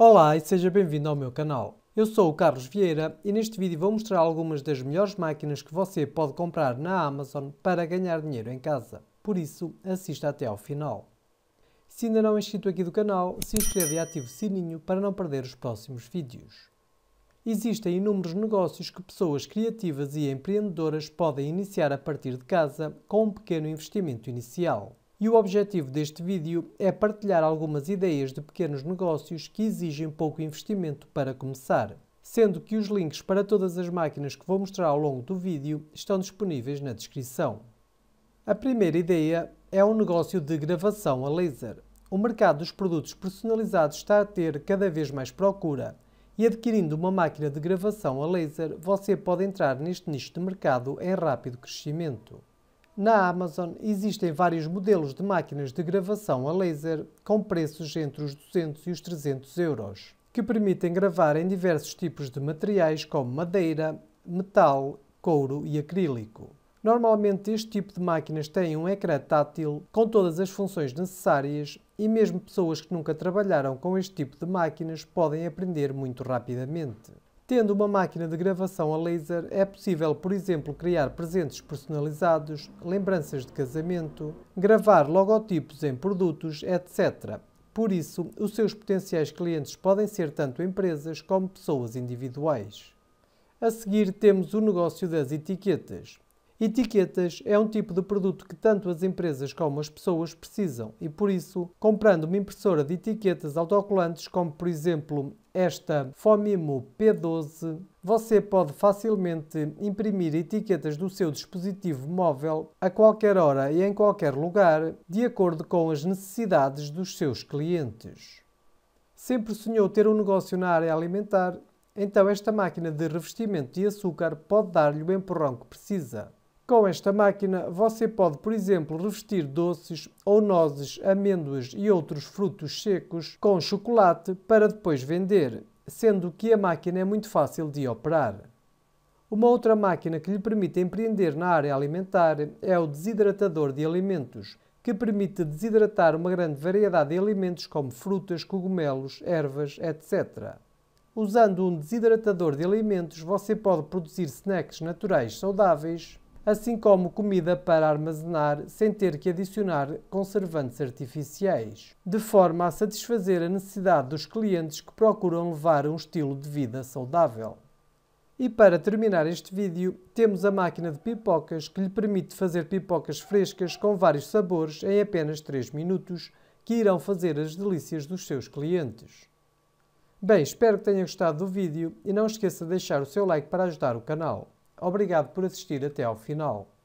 Olá e seja bem-vindo ao meu canal. Eu sou o Carlos Vieira e neste vídeo vou mostrar algumas das melhores máquinas que você pode comprar na Amazon para ganhar dinheiro em casa. Por isso, assista até ao final. Se ainda não é inscrito aqui do canal, se inscreva e ative o sininho para não perder os próximos vídeos. Existem inúmeros negócios que pessoas criativas e empreendedoras podem iniciar a partir de casa com um pequeno investimento inicial e o objetivo deste vídeo é partilhar algumas ideias de pequenos negócios que exigem pouco investimento para começar, sendo que os links para todas as máquinas que vou mostrar ao longo do vídeo estão disponíveis na descrição. A primeira ideia é um negócio de gravação a laser. O mercado dos produtos personalizados está a ter cada vez mais procura e adquirindo uma máquina de gravação a laser, você pode entrar neste nicho de mercado em rápido crescimento. Na Amazon existem vários modelos de máquinas de gravação a laser com preços entre os 200 e os 300 euros, que permitem gravar em diversos tipos de materiais como madeira, metal, couro e acrílico. Normalmente este tipo de máquinas tem um ecrã tátil com todas as funções necessárias e mesmo pessoas que nunca trabalharam com este tipo de máquinas podem aprender muito rapidamente. Tendo uma máquina de gravação a laser, é possível, por exemplo, criar presentes personalizados, lembranças de casamento, gravar logotipos em produtos, etc. Por isso, os seus potenciais clientes podem ser tanto empresas como pessoas individuais. A seguir, temos o negócio das etiquetas. Etiquetas é um tipo de produto que tanto as empresas como as pessoas precisam e, por isso, comprando uma impressora de etiquetas autocolantes, como por exemplo esta Fomimo P12, você pode facilmente imprimir etiquetas do seu dispositivo móvel a qualquer hora e em qualquer lugar, de acordo com as necessidades dos seus clientes. Sempre sonhou ter um negócio na área alimentar? Então, esta máquina de revestimento de açúcar pode dar-lhe o empurrão que precisa. Com esta máquina, você pode, por exemplo, revestir doces ou nozes, amêndoas e outros frutos secos com chocolate para depois vender, sendo que a máquina é muito fácil de operar. Uma outra máquina que lhe permite empreender na área alimentar é o desidratador de alimentos, que permite desidratar uma grande variedade de alimentos como frutas, cogumelos, ervas, etc. Usando um desidratador de alimentos, você pode produzir snacks naturais saudáveis, assim como comida para armazenar sem ter que adicionar conservantes artificiais, de forma a satisfazer a necessidade dos clientes que procuram levar um estilo de vida saudável. E para terminar este vídeo, temos a máquina de pipocas que lhe permite fazer pipocas frescas com vários sabores em apenas 3 minutos, que irão fazer as delícias dos seus clientes. Bem, espero que tenha gostado do vídeo e não esqueça de deixar o seu like para ajudar o canal. Obrigado por assistir até ao final.